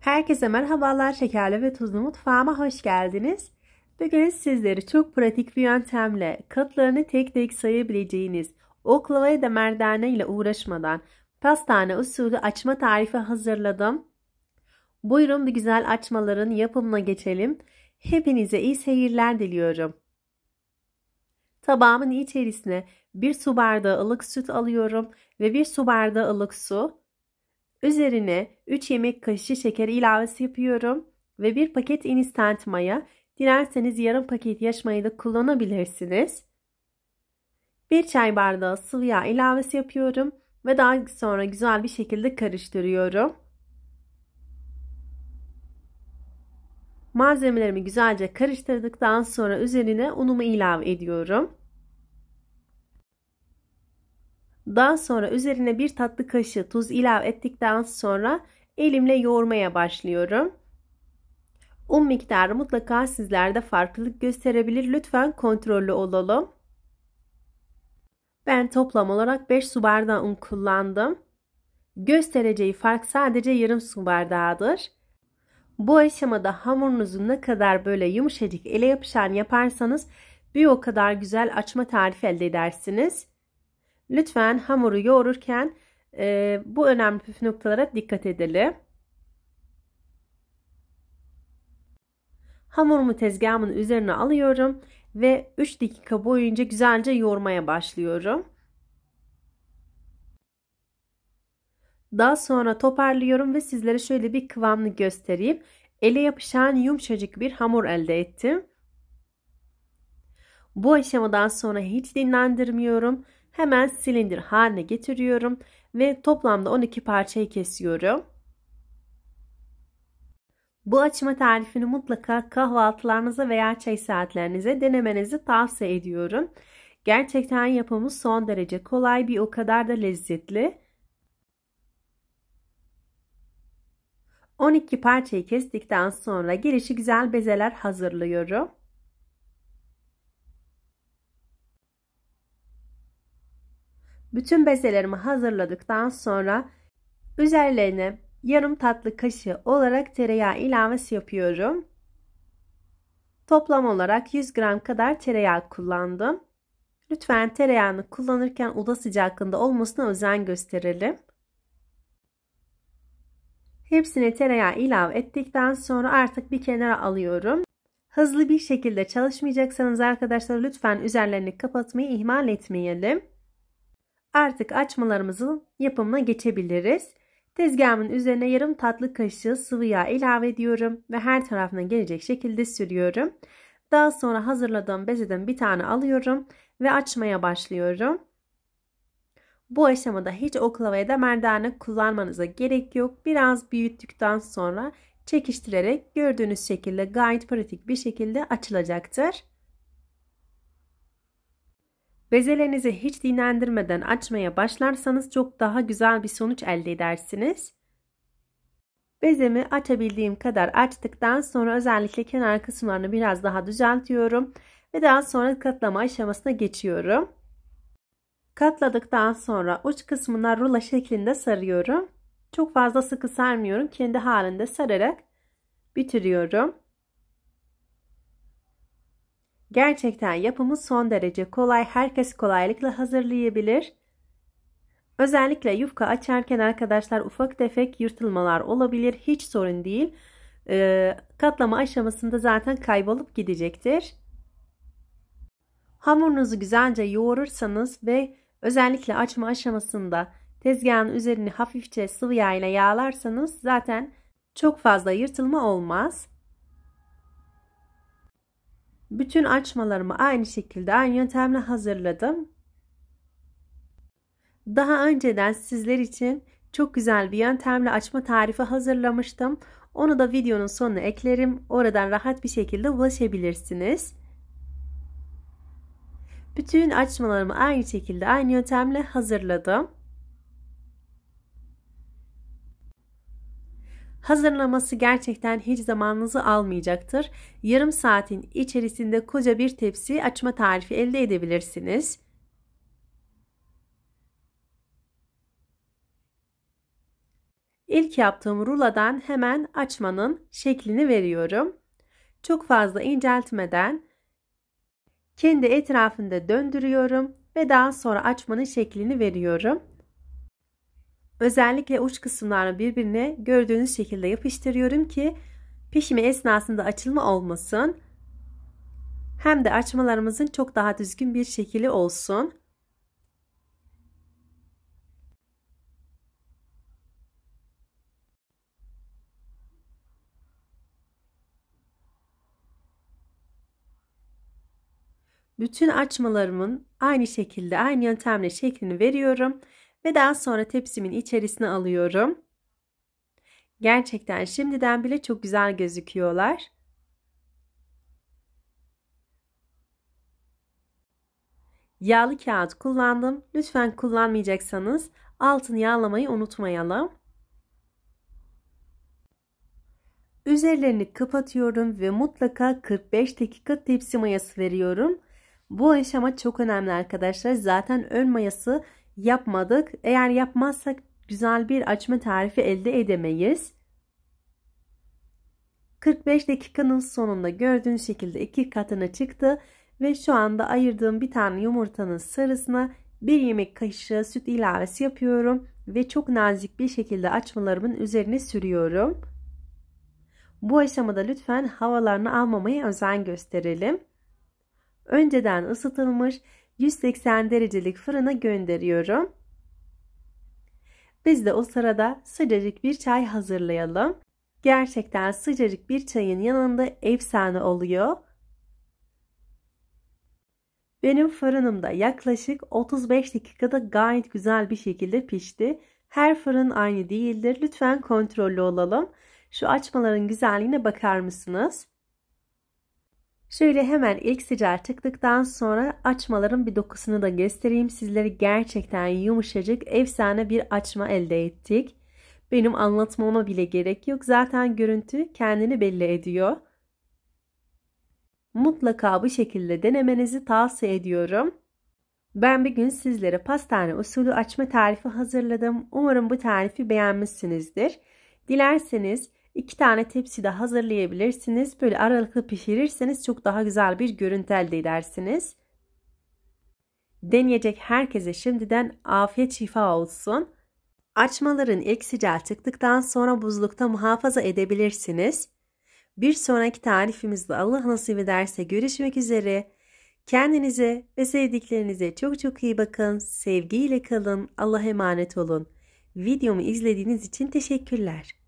Herkese merhabalar şekerli ve tuzlu mutfağıma hoş geldiniz. Bugün sizleri çok pratik bir yöntemle katlarını tek tek sayabileceğiniz oklava ya da merdane ile uğraşmadan pastane usulü açma tarifi hazırladım. Buyurun bu güzel açmaların yapımına geçelim. Hepinize iyi seyirler diliyorum. Tabağımın içerisine bir su bardağı ılık süt alıyorum ve bir su bardağı ılık su, Üzerine 3 yemek kaşığı şeker ilavesi yapıyorum ve 1 paket instant maya. Dilerseniz yarım paket yaş mayayı da kullanabilirsiniz. 1 çay bardağı sıvı yağ ilavesi yapıyorum ve daha sonra güzel bir şekilde karıştırıyorum. Malzemelerimi güzelce karıştırdıktan sonra üzerine unumu ilave ediyorum. Daha sonra üzerine bir tatlı kaşığı tuz ilave ettikten sonra elimle yoğurmaya başlıyorum. Un miktarı mutlaka sizlerde farklılık gösterebilir. Lütfen kontrollü olalım. Ben toplam olarak 5 su bardağı un kullandım. Göstereceği fark sadece yarım su bardağıdır. Bu aşamada hamurunuzu ne kadar böyle yumuşacık ele yapışan yaparsanız bir o kadar güzel açma tarifi elde edersiniz. Lütfen hamuru yoğururken e, bu önemli püf noktalara dikkat edelim. Hamurumu tezgahımın üzerine alıyorum ve 3 dakika boyunca güzelce yoğurmaya başlıyorum. Daha sonra toparlıyorum ve sizlere şöyle bir kıvamını göstereyim. Ele yapışan yumuşacık bir hamur elde ettim. Bu aşamadan sonra hiç dinlendirmiyorum hemen silindir haline getiriyorum ve toplamda 12 parçayı kesiyorum. Bu açma tarifini mutlaka kahvaltılarınıza veya çay saatlerinize denemenizi tavsiye ediyorum. Gerçekten yapımı son derece kolay bir o kadar da lezzetli. 12 parçayı kestikten sonra gelişi güzel bezeler hazırlıyorum. Bütün bezelerimi hazırladıktan sonra üzerlerine yarım tatlı kaşığı olarak tereyağı ilavesi yapıyorum. Toplam olarak 100 gram kadar tereyağı kullandım. Lütfen tereyağını kullanırken oda sıcaklığında olmasına özen gösterelim. Hepsine tereyağı ilave ettikten sonra artık bir kenara alıyorum. Hızlı bir şekilde çalışmayacaksanız arkadaşlar lütfen üzerlerini kapatmayı ihmal etmeyelim. Artık açmalarımızın yapımına geçebiliriz. Tezgahımın üzerine yarım tatlı kaşığı sıvı yağ ilave ediyorum ve her tarafına gelecek şekilde sürüyorum. Daha sonra hazırladığım bezeden bir tane alıyorum ve açmaya başlıyorum. Bu aşamada hiç oklava ya da merdane kullanmanıza gerek yok. Biraz büyüttükten sonra çekiştirerek gördüğünüz şekilde gayet pratik bir şekilde açılacaktır. Bezelerinizi hiç dinlendirmeden açmaya başlarsanız çok daha güzel bir sonuç elde edersiniz. Bezemi açabildiğim kadar açtıktan sonra özellikle kenar kısımlarını biraz daha düzeltiyorum ve daha sonra katlama aşamasına geçiyorum. Katladıktan sonra uç kısmına rula şeklinde sarıyorum. Çok fazla sıkı sarmıyorum. Kendi halinde sararak bitiriyorum. Gerçekten yapımı son derece kolay, herkes kolaylıkla hazırlayabilir. Özellikle yufka açarken arkadaşlar ufak tefek yırtılmalar olabilir, hiç sorun değil. Ee, katlama aşamasında zaten kaybolup gidecektir. Hamurunuzu güzelce yoğurursanız ve özellikle açma aşamasında tezgahın üzerini hafifçe sıvı yağ ile yağlarsanız zaten çok fazla yırtılma olmaz. Bütün açmalarımı aynı şekilde aynı yöntemle hazırladım. Daha önceden sizler için çok güzel bir yöntemle açma tarifi hazırlamıştım. Onu da videonun sonuna eklerim. Oradan rahat bir şekilde ulaşabilirsiniz. Bütün açmalarımı aynı şekilde aynı yöntemle hazırladım. Hazırlaması gerçekten hiç zamanınızı almayacaktır. Yarım saatin içerisinde koca bir tepsi açma tarifi elde edebilirsiniz. İlk yaptığım ruladan hemen açmanın şeklini veriyorum. Çok fazla inceltmeden kendi etrafında döndürüyorum ve daha sonra açmanın şeklini veriyorum. Özellikle uç kısımlarını birbirine gördüğünüz şekilde yapıştırıyorum ki pişme esnasında açılma olmasın. Hem de açmalarımızın çok daha düzgün bir şekli olsun. Bütün açmalarımın aynı şekilde aynı yöntemle şeklini veriyorum ve daha sonra tepsimin içerisine alıyorum. Gerçekten şimdiden bile çok güzel gözüküyorlar. Yağlı kağıt kullandım. Lütfen kullanmayacaksanız altını yağlamayı unutmayalım. Üzerlerini kapatıyorum ve mutlaka 45 dakika tepsi mayası veriyorum. Bu aşama çok önemli arkadaşlar. Zaten ön mayası yapmadık. Eğer yapmazsak güzel bir açma tarifi elde edemeyiz. 45 dakikanın sonunda gördüğünüz şekilde iki katına çıktı ve şu anda ayırdığım bir tane yumurtanın sarısına bir yemek kaşığı süt ilavesi yapıyorum ve çok nazik bir şekilde açmalarımın üzerine sürüyorum. Bu aşamada lütfen havalarını almamaya özen gösterelim. Önceden ısıtılmış 180 derecelik fırına gönderiyorum. Biz de o sırada sıcacık bir çay hazırlayalım. Gerçekten sıcacık bir çayın yanında efsane oluyor. Benim fırınımda yaklaşık 35 dakikada gayet güzel bir şekilde pişti. Her fırın aynı değildir. Lütfen kontrollü olalım. Şu açmaların güzelliğine bakar mısınız? Şöyle hemen ilk sıcağı çıktıktan sonra açmaların bir dokusunu da göstereyim. Sizlere gerçekten yumuşacık efsane bir açma elde ettik. Benim anlatmama bile gerek yok. Zaten görüntü kendini belli ediyor. Mutlaka bu şekilde denemenizi tavsiye ediyorum. Ben bir gün sizlere pastane usulü açma tarifi hazırladım. Umarım bu tarifi beğenmişsinizdir. Dilerseniz İki tane tepsi de hazırlayabilirsiniz. Böyle aralıklı pişirirseniz çok daha güzel bir görüntü elde edersiniz. Deneyecek herkese şimdiden afiyet şifa olsun. Açmaların ilk eksicel çıktıktan sonra buzlukta muhafaza edebilirsiniz. Bir sonraki tarifimizde Allah nasip ederse görüşmek üzere. Kendinize ve sevdiklerinize çok çok iyi bakın. Sevgiyle kalın. Allah'a emanet olun. Videomu izlediğiniz için teşekkürler.